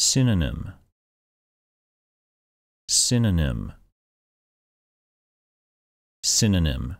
Synonym Synonym Synonym